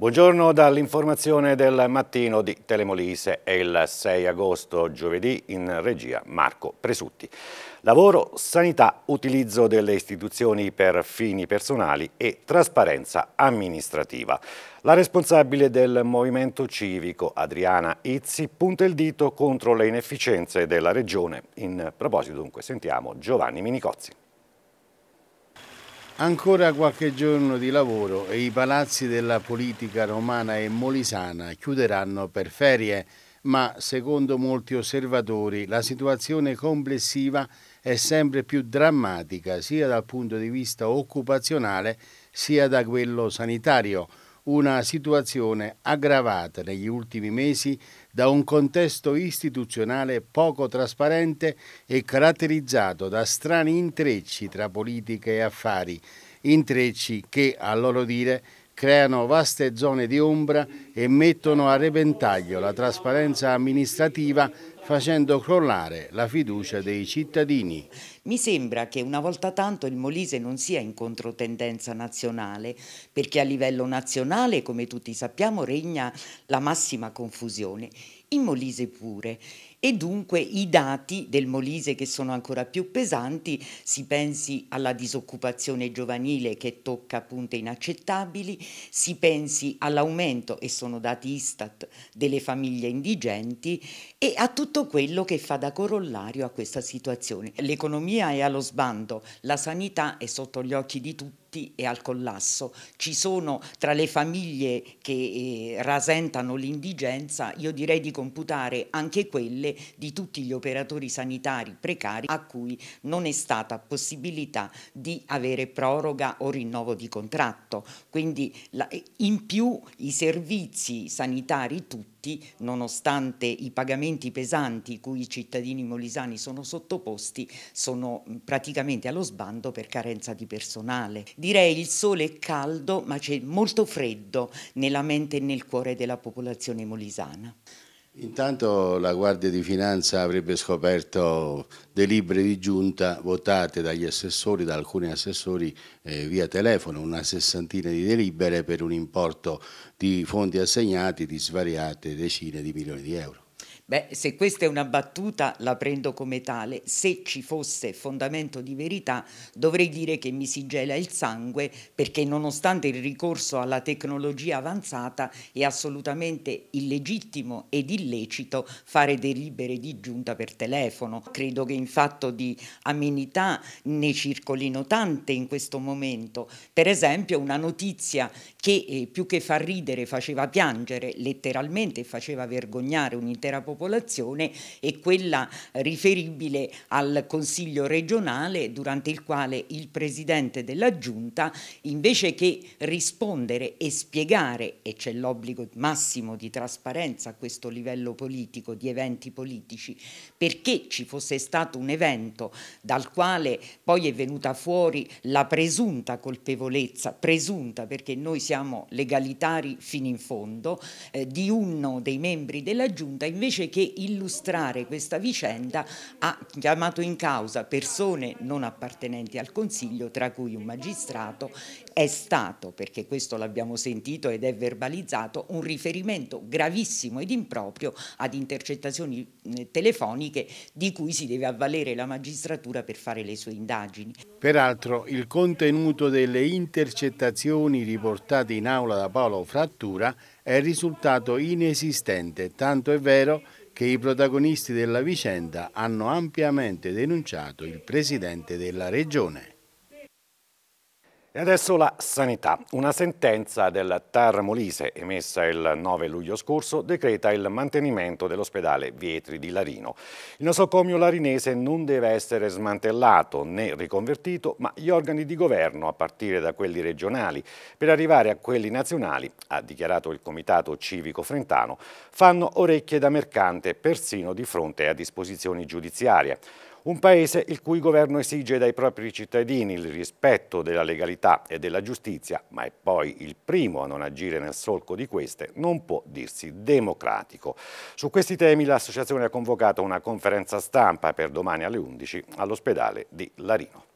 Buongiorno dall'informazione del mattino di Telemolise. È il 6 agosto, giovedì, in regia Marco Presutti. Lavoro, sanità, utilizzo delle istituzioni per fini personali e trasparenza amministrativa. La responsabile del movimento civico, Adriana Izzi, punta il dito contro le inefficienze della Regione. In proposito, dunque, sentiamo Giovanni Minicozzi. Ancora qualche giorno di lavoro e i palazzi della politica romana e molisana chiuderanno per ferie, ma secondo molti osservatori la situazione complessiva è sempre più drammatica sia dal punto di vista occupazionale sia da quello sanitario, una situazione aggravata negli ultimi mesi da un contesto istituzionale poco trasparente e caratterizzato da strani intrecci tra politica e affari, intrecci che, a loro dire, creano vaste zone di ombra e mettono a repentaglio la trasparenza amministrativa facendo crollare la fiducia dei cittadini. Mi sembra che una volta tanto il Molise non sia in controtendenza nazionale, perché a livello nazionale, come tutti sappiamo, regna la massima confusione. In Molise pure e dunque i dati del Molise che sono ancora più pesanti, si pensi alla disoccupazione giovanile che tocca punte inaccettabili, si pensi all'aumento, e sono dati Istat, delle famiglie indigenti e a tutto quello che fa da corollario a questa situazione. L'economia è allo sbando, la sanità è sotto gli occhi di tutti tutti è al collasso. Ci sono tra le famiglie che eh, rasentano l'indigenza, io direi di computare anche quelle di tutti gli operatori sanitari precari a cui non è stata possibilità di avere proroga o rinnovo di contratto. Quindi la, in più i servizi sanitari tutti tutti, nonostante i pagamenti pesanti cui i cittadini molisani sono sottoposti, sono praticamente allo sbando per carenza di personale. Direi il sole è caldo, ma c'è molto freddo nella mente e nel cuore della popolazione molisana. Intanto la Guardia di Finanza avrebbe scoperto delibere di giunta votate dagli assessori, da alcuni assessori eh, via telefono, una sessantina di delibere per un importo di fondi assegnati di svariate decine di milioni di euro. Beh, se questa è una battuta la prendo come tale, se ci fosse fondamento di verità dovrei dire che mi si gela il sangue perché nonostante il ricorso alla tecnologia avanzata è assolutamente illegittimo ed illecito fare delibere di giunta per telefono. Credo che in fatto di amenità ne circolino tante in questo momento. Per esempio una notizia che eh, più che far ridere faceva piangere letteralmente faceva vergognare un'intera popolazione popolazione e quella riferibile al Consiglio regionale durante il quale il Presidente della Giunta invece che rispondere e spiegare, e c'è l'obbligo massimo di trasparenza a questo livello politico, di eventi politici, perché ci fosse stato un evento dal quale poi è venuta fuori la presunta colpevolezza, presunta perché noi siamo legalitari fino in fondo, eh, di uno dei membri della Giunta, invece che illustrare questa vicenda ha chiamato in causa persone non appartenenti al Consiglio, tra cui un magistrato, è stato, perché questo l'abbiamo sentito ed è verbalizzato, un riferimento gravissimo ed improprio ad intercettazioni eh, telefoniche di cui si deve avvalere la magistratura per fare le sue indagini. Peraltro il contenuto delle intercettazioni riportate in aula da Paolo Frattura è risultato inesistente, tanto è vero che i protagonisti della vicenda hanno ampiamente denunciato il presidente della regione. E adesso la sanità. Una sentenza del TAR Molise, emessa il 9 luglio scorso, decreta il mantenimento dell'ospedale Vietri di Larino. Il nosocomio larinese non deve essere smantellato né riconvertito, ma gli organi di governo, a partire da quelli regionali per arrivare a quelli nazionali, ha dichiarato il Comitato Civico Frentano, fanno orecchie da mercante persino di fronte a disposizioni giudiziarie un paese il cui governo esige dai propri cittadini il rispetto della legalità e della giustizia, ma è poi il primo a non agire nel solco di queste, non può dirsi democratico. Su questi temi l'associazione ha convocato una conferenza stampa per domani alle 11 all'ospedale di Larino.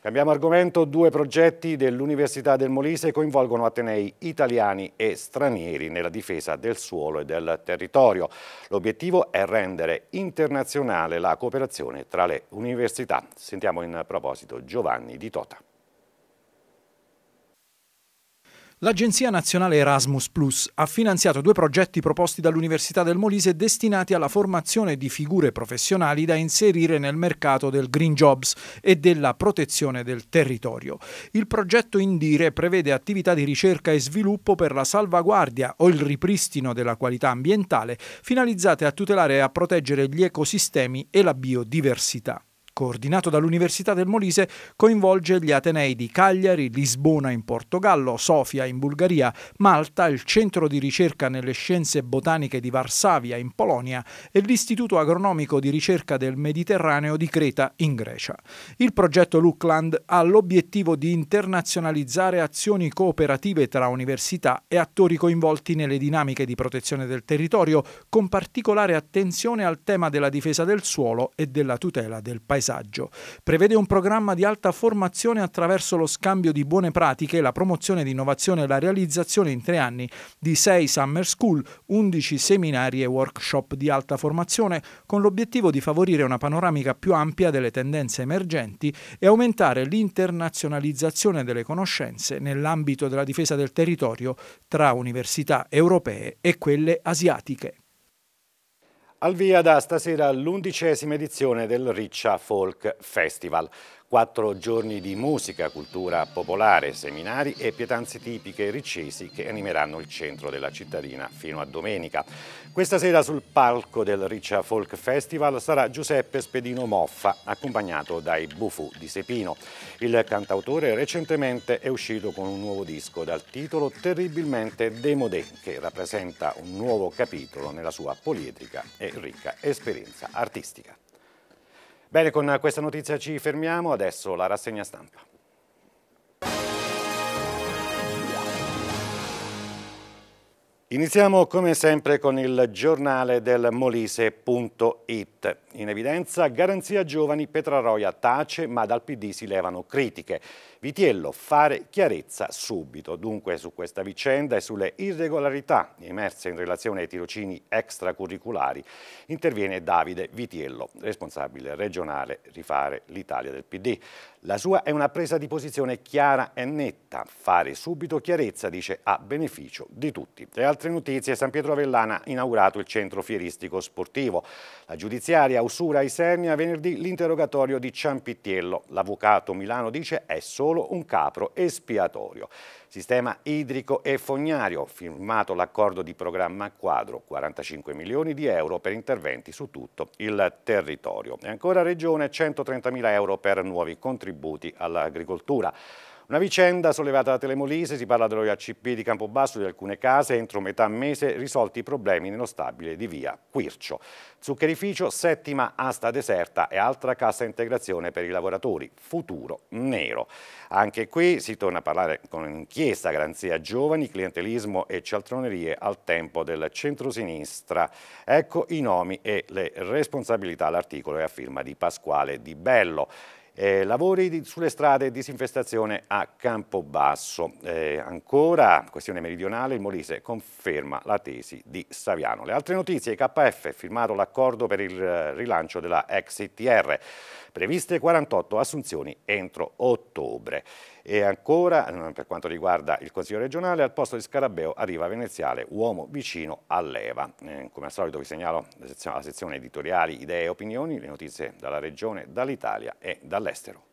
Cambiamo argomento, due progetti dell'Università del Molise coinvolgono atenei italiani e stranieri nella difesa del suolo e del territorio. L'obiettivo è rendere internazionale la cooperazione tra le università. Sentiamo in proposito Giovanni Di Tota. L'Agenzia Nazionale Erasmus Plus ha finanziato due progetti proposti dall'Università del Molise destinati alla formazione di figure professionali da inserire nel mercato del Green Jobs e della protezione del territorio. Il progetto Indire prevede attività di ricerca e sviluppo per la salvaguardia o il ripristino della qualità ambientale finalizzate a tutelare e a proteggere gli ecosistemi e la biodiversità coordinato dall'Università del Molise, coinvolge gli Atenei di Cagliari, Lisbona in Portogallo, Sofia in Bulgaria, Malta, il Centro di ricerca nelle scienze botaniche di Varsavia in Polonia e l'Istituto agronomico di ricerca del Mediterraneo di Creta in Grecia. Il progetto Lookland ha l'obiettivo di internazionalizzare azioni cooperative tra università e attori coinvolti nelle dinamiche di protezione del territorio, con particolare attenzione al tema della difesa del suolo e della tutela del paesaggio paesaggio. Prevede un programma di alta formazione attraverso lo scambio di buone pratiche, la promozione di innovazione e la realizzazione in tre anni di sei summer school, 11 seminari e workshop di alta formazione, con l'obiettivo di favorire una panoramica più ampia delle tendenze emergenti e aumentare l'internazionalizzazione delle conoscenze nell'ambito della difesa del territorio tra università europee e quelle asiatiche. Al via da stasera l'undicesima edizione del Riccia Folk Festival quattro giorni di musica, cultura popolare, seminari e pietanze tipiche ricesi che animeranno il centro della cittadina fino a domenica. Questa sera sul palco del Riccia Folk Festival sarà Giuseppe Spedino Moffa, accompagnato dai Bufu di Sepino. Il cantautore recentemente è uscito con un nuovo disco dal titolo Terribilmente Demodé, che rappresenta un nuovo capitolo nella sua poliedrica e ricca esperienza artistica. Bene, con questa notizia ci fermiamo, adesso la rassegna stampa. Iniziamo come sempre con il giornale del Molise.it. In evidenza, garanzia giovani, Petraroia tace ma dal PD si levano critiche. Vitiello, fare chiarezza subito. Dunque su questa vicenda e sulle irregolarità emerse in relazione ai tirocini extracurriculari interviene Davide Vitiello, responsabile regionale Rifare l'Italia del PD. La sua è una presa di posizione chiara e netta. Fare subito chiarezza, dice, a beneficio di tutti. Le altre notizie, San Pietro Avellana ha inaugurato il centro fieristico sportivo. La giudiziaria usura serni a venerdì l'interrogatorio di Ciampittiello. L'avvocato Milano dice è solo un capro espiatorio. Sistema idrico e fognario, firmato l'accordo di programma quadro, 45 milioni di euro per interventi su tutto il territorio. E ancora Regione, 130 mila euro per nuovi contributi all'agricoltura. Una vicenda sollevata da Telemolise, si parla dello IACP di Campobasso di alcune case, entro metà mese risolti i problemi nello stabile di via Quircio. Zuccherificio, settima asta deserta e altra cassa integrazione per i lavoratori, futuro nero. Anche qui si torna a parlare con un'inchiesta, garanzia giovani, clientelismo e cialtronerie al tempo del centrosinistra. Ecco i nomi e le responsabilità, l'articolo è a firma di Pasquale Di Bello. Eh, lavori di, sulle strade, e disinfestazione a Campobasso. Eh, ancora, questione meridionale, il Molise conferma la tesi di Saviano. Le altre notizie, KF ha firmato l'accordo per il eh, rilancio della XTR previste 48 assunzioni entro ottobre. E ancora, mm, per quanto riguarda il Consiglio regionale, al posto di Scarabeo arriva Veneziale, uomo vicino all'Eva. Eh, come al solito vi segnalo la sezione editoriali, idee e opinioni, le notizie dalla regione, dall'Italia e dall'estero.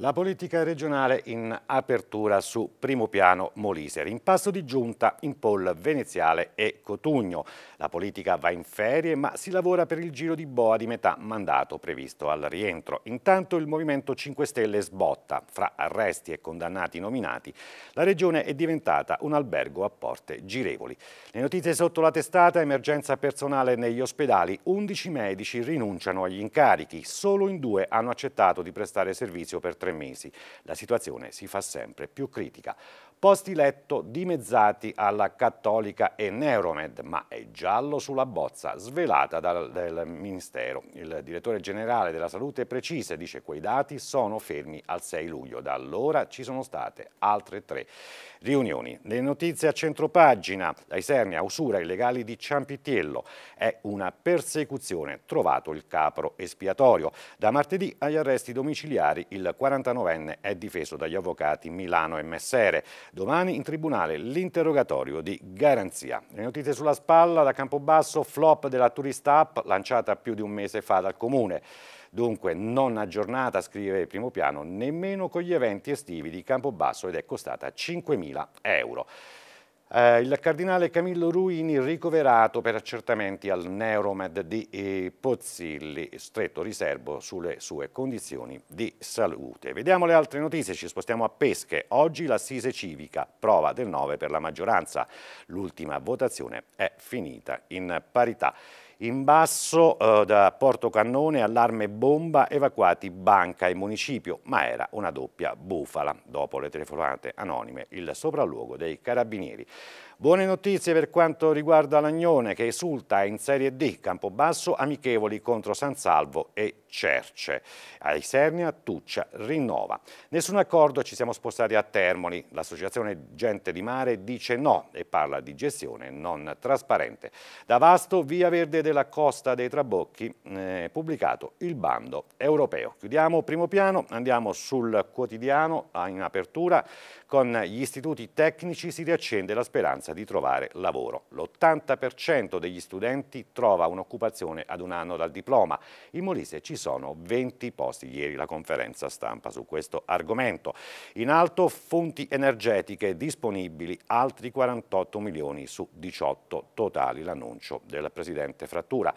La politica regionale in apertura su primo piano Molise, rimpasto di giunta in Pol Veneziale e Cotugno. La politica va in ferie ma si lavora per il giro di boa di metà mandato previsto al rientro. Intanto il Movimento 5 Stelle sbotta. Fra arresti e condannati nominati la regione è diventata un albergo a porte girevoli. Le notizie sotto la testata, emergenza personale negli ospedali, 11 medici rinunciano agli incarichi. Solo in due hanno accettato di prestare servizio per tre tre mesi. La situazione si fa sempre più critica. Posti letto dimezzati alla Cattolica e Neuromed, ma è giallo sulla bozza svelata dal, dal Ministero. Il direttore generale della salute precisa, dice quei dati sono fermi al 6 luglio. Da allora ci sono state altre tre riunioni. Le notizie a centropagina, dai Serni a usura illegali di Ciampitiello, è una persecuzione, trovato il capro espiatorio. Da martedì agli arresti domiciliari il 49enne è difeso dagli avvocati Milano e Messere. Domani in tribunale l'interrogatorio di garanzia. Le notizie sulla spalla da Campobasso, flop della turista app lanciata più di un mese fa dal comune. Dunque non aggiornata, scrive il primo piano, nemmeno con gli eventi estivi di Campobasso ed è costata 5.000 euro. Eh, il cardinale Camillo Ruini ricoverato per accertamenti al Neuromed di eh, Pozzilli, stretto riservo sulle sue condizioni di salute. Vediamo le altre notizie, ci spostiamo a Pesche. Oggi l'assise civica, prova del 9 per la maggioranza. L'ultima votazione è finita in parità. In basso eh, da Porto Cannone, allarme bomba, evacuati banca e municipio, ma era una doppia bufala. Dopo le telefonate anonime, il sopralluogo dei carabinieri. Buone notizie per quanto riguarda l'Agnone che esulta in Serie D, Campobasso amichevoli contro San Salvo e Cerce. A Isernia Tuccia rinnova. Nessun accordo, ci siamo spostati a Termoli. L'associazione Gente di Mare dice no e parla di gestione non trasparente. Da Vasto, Via Verde della Costa dei Trabocchi, eh, pubblicato il bando europeo. Chiudiamo primo piano, andiamo sul quotidiano in apertura. Con gli istituti tecnici si riaccende la speranza speranza di trovare lavoro. L'80% degli studenti trova un'occupazione ad un anno dal diploma. In Molise ci sono 20 posti, ieri la conferenza stampa su questo argomento. In alto fonti energetiche disponibili altri 48 milioni su 18 totali, l'annuncio del Presidente Frattura.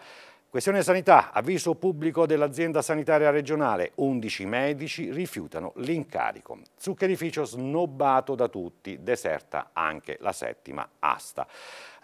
Questione sanità, avviso pubblico dell'azienda sanitaria regionale, 11 medici rifiutano l'incarico. Zuccherificio snobbato da tutti, deserta anche la settima asta.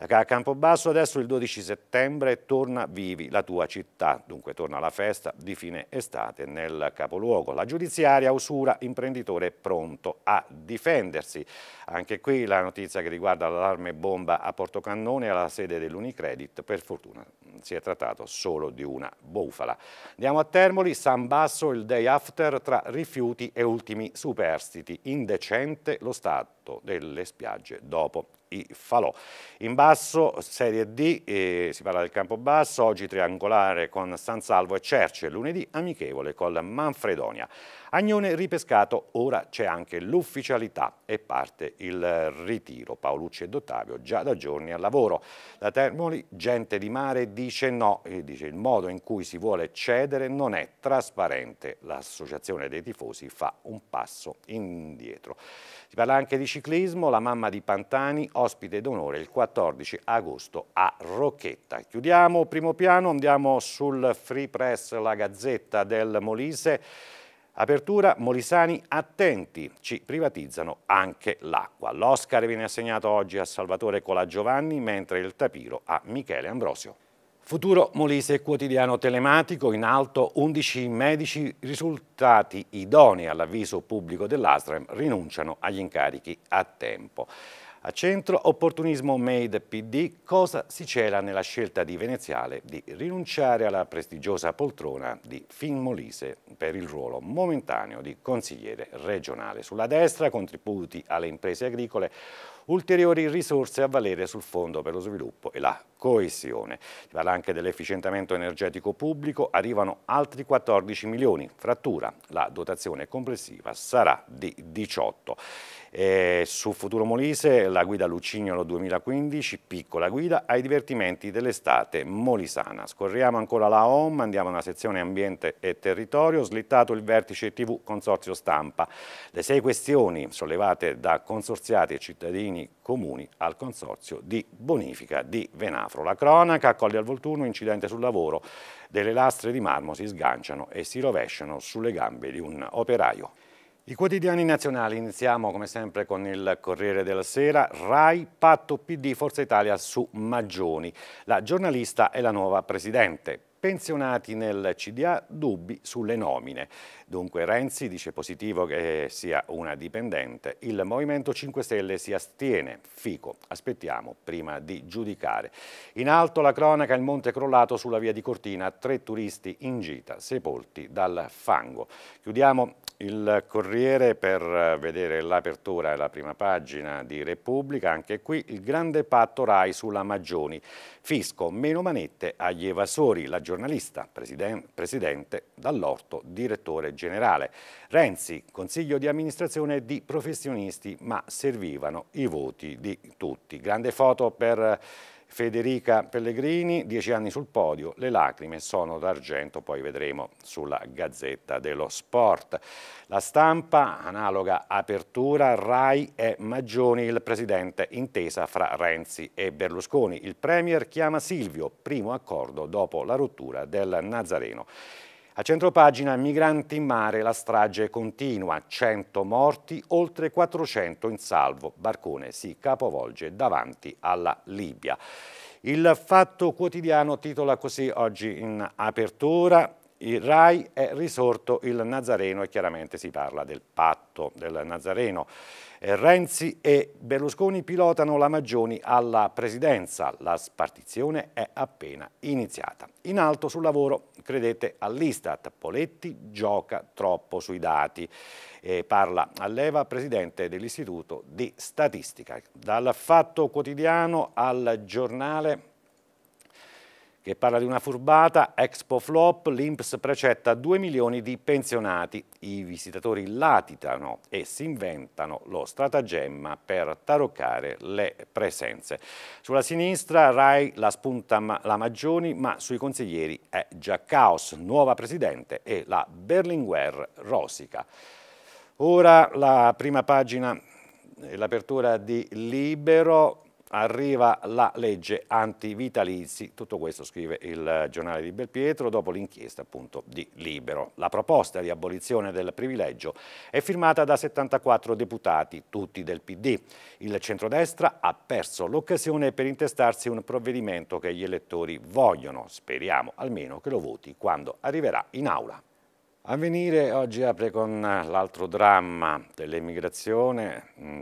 A Campobasso adesso il 12 settembre torna Vivi la tua città, dunque torna la festa di fine estate nel capoluogo. La giudiziaria usura imprenditore pronto a difendersi. Anche qui la notizia che riguarda l'allarme bomba a Portocannone alla sede dell'Unicredit, per fortuna si è trattato solo di una bufala. Andiamo a Termoli, San Basso il day after tra rifiuti e ultimi superstiti, indecente lo stato delle spiagge dopo i falò. In basso Serie D, eh, si parla del campo basso, oggi triangolare con San Salvo e Cerce, lunedì amichevole con Manfredonia. Agnone ripescato, ora c'è anche l'ufficialità e parte il ritiro. Paolucci ed Ottavio già da giorni al lavoro. Da Termoli gente di mare dice no e dice il modo in cui si vuole cedere non è trasparente. L'associazione dei tifosi fa un passo indietro. Si parla anche di ciclismo, la mamma di Pantani, ospite d'onore il 14 agosto a Rocchetta. Chiudiamo primo piano, andiamo sul Free Press, la Gazzetta del Molise. Apertura Molisani attenti, ci privatizzano anche l'acqua. L'Oscar viene assegnato oggi a Salvatore Colagiovanni, mentre il tapiro a Michele Ambrosio. Futuro Molise quotidiano telematico, in alto 11 medici risultati idonei all'avviso pubblico dell'Astrem rinunciano agli incarichi a tempo. A centro opportunismo made PD, cosa si cela nella scelta di Veneziale di rinunciare alla prestigiosa poltrona di Finmolise per il ruolo momentaneo di consigliere regionale. Sulla destra contributi alle imprese agricole, ulteriori risorse a valere sul Fondo per lo sviluppo e la coesione. Si parla anche dell'efficientamento energetico pubblico, arrivano altri 14 milioni, frattura, la dotazione complessiva sarà di 18. milioni. E su Futuro Molise la guida Lucignolo 2015, piccola guida ai divertimenti dell'estate molisana. Scorriamo ancora la OM, andiamo nella sezione ambiente e territorio, slittato il vertice TV Consorzio Stampa. Le sei questioni sollevate da consorziati e cittadini comuni al Consorzio di Bonifica di Venafro. La cronaca, accoglie al Volturno, incidente sul lavoro, delle lastre di marmo si sganciano e si rovesciano sulle gambe di un operaio. I quotidiani nazionali, iniziamo come sempre con il Corriere della Sera, RAI, patto PD, Forza Italia su Maggioni. La giornalista è la nuova presidente, pensionati nel CDA, dubbi sulle nomine. Dunque Renzi dice positivo che sia una dipendente, il Movimento 5 Stelle si astiene, fico, aspettiamo prima di giudicare. In alto la cronaca, il monte crollato sulla via di Cortina, tre turisti in gita, sepolti dal fango. Chiudiamo il Corriere per eh, vedere l'apertura e la prima pagina di Repubblica, anche qui il grande patto RAI sulla Magioni. Fisco, meno manette agli evasori, la giornalista, presiden presidente Dall'Orto, direttore generale. Renzi, consiglio di amministrazione di professionisti, ma servivano i voti di tutti. Grande foto per Federica Pellegrini, dieci anni sul podio, le lacrime sono d'argento, poi vedremo sulla Gazzetta dello Sport. La stampa, analoga apertura, Rai e Maggioni, il presidente, intesa fra Renzi e Berlusconi. Il premier chiama Silvio, primo accordo dopo la rottura del Nazareno. A centropagina migranti in mare, la strage continua, 100 morti, oltre 400 in salvo. Barcone si capovolge davanti alla Libia. Il Fatto Quotidiano titola così oggi in apertura, il RAI è risorto il Nazareno e chiaramente si parla del patto del Nazareno. Eh, Renzi e Berlusconi pilotano la Maggioni alla presidenza. La spartizione è appena iniziata. In alto sul lavoro, credete all'Istat, Poletti gioca troppo sui dati. E parla all'Eva, presidente dell'Istituto di Statistica. Dal Fatto Quotidiano al giornale che parla di una furbata, Expo Flop, l'Inps precetta 2 milioni di pensionati. I visitatori latitano e si inventano lo stratagemma per taroccare le presenze. Sulla sinistra Rai la spunta la Maggioni, ma sui consiglieri è già caos, nuova presidente e la Berlinguer Rosica. Ora la prima pagina, l'apertura di Libero, arriva la legge antivitalizi, tutto questo scrive il giornale di Belpietro dopo l'inchiesta appunto di Libero. La proposta di abolizione del privilegio è firmata da 74 deputati, tutti del PD. Il centrodestra ha perso l'occasione per intestarsi un provvedimento che gli elettori vogliono, speriamo almeno che lo voti quando arriverà in aula. Avvenire oggi apre con l'altro dramma dell'emigrazione, mm,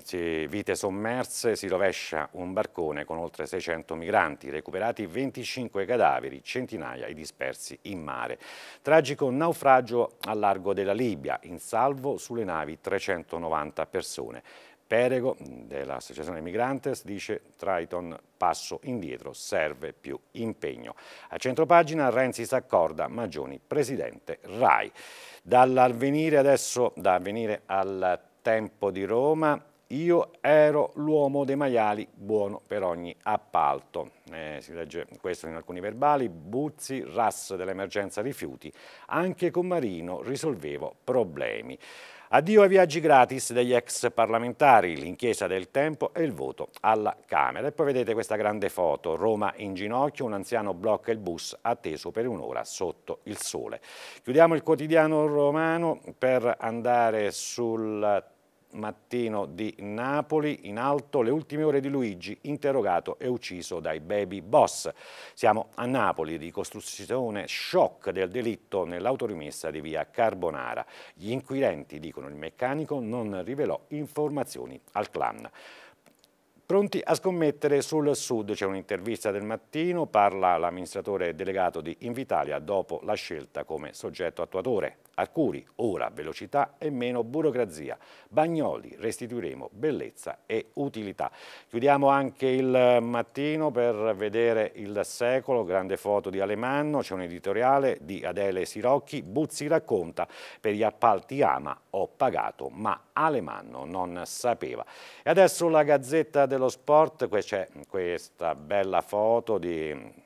vite sommerse, si rovescia un barcone con oltre 600 migranti, recuperati 25 cadaveri, centinaia i dispersi in mare. Tragico naufragio a largo della Libia, in salvo sulle navi 390 persone. Perego dell'Associazione Migrantes dice Triton passo indietro, serve più impegno. A centropagina Renzi s'accorda, Magioni presidente RAI. Dall'avvenire adesso, da avvenire al tempo di Roma, io ero l'uomo dei maiali, buono per ogni appalto. Eh, si legge questo in alcuni verbali. Buzzi, RAS dell'emergenza rifiuti. Anche con Marino risolvevo problemi. Addio ai viaggi gratis degli ex parlamentari, l'inchiesa del tempo e il voto alla Camera. E poi vedete questa grande foto, Roma in ginocchio, un anziano blocca il bus atteso per un'ora sotto il sole. Chiudiamo il quotidiano romano per andare sul mattino di Napoli, in alto le ultime ore di Luigi, interrogato e ucciso dai baby boss. Siamo a Napoli, ricostruzione shock del delitto nell'autorimessa di via Carbonara. Gli inquirenti, dicono il meccanico, non rivelò informazioni al clan pronti a scommettere sul Sud. C'è un'intervista del mattino, parla l'amministratore delegato di Invitalia dopo la scelta come soggetto attuatore. Arcuri, ora velocità e meno burocrazia. Bagnoli, restituiremo bellezza e utilità. Chiudiamo anche il mattino per vedere il secolo, grande foto di Alemanno, c'è un editoriale di Adele Sirocchi, Buzzi racconta per gli appalti ama ho pagato ma Alemanno non sapeva. E adesso la Gazzetta dello Sport, c'è questa bella foto di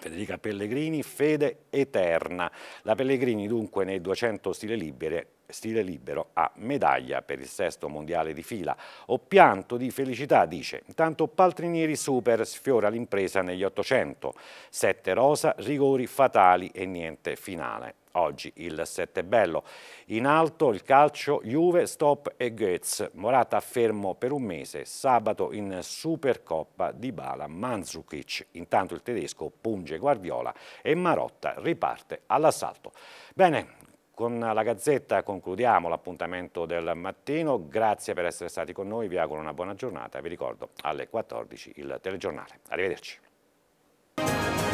Federica Pellegrini, Fede Eterna. La Pellegrini dunque nei 200 stile libere stile libero a medaglia per il sesto mondiale di fila. Ho pianto di felicità, dice. Intanto Paltrinieri Super sfiora l'impresa negli 800. Sette rosa, rigori fatali e niente finale. Oggi il sette bello. In alto il calcio, Juve, Stop e Goetz. Morata fermo per un mese. Sabato in Supercoppa di Bala Mandzukic. Intanto il tedesco punge Guardiola e Marotta riparte all'assalto. Bene, con la Gazzetta concludiamo l'appuntamento del mattino, grazie per essere stati con noi, vi auguro una buona giornata, vi ricordo alle 14 il telegiornale. Arrivederci.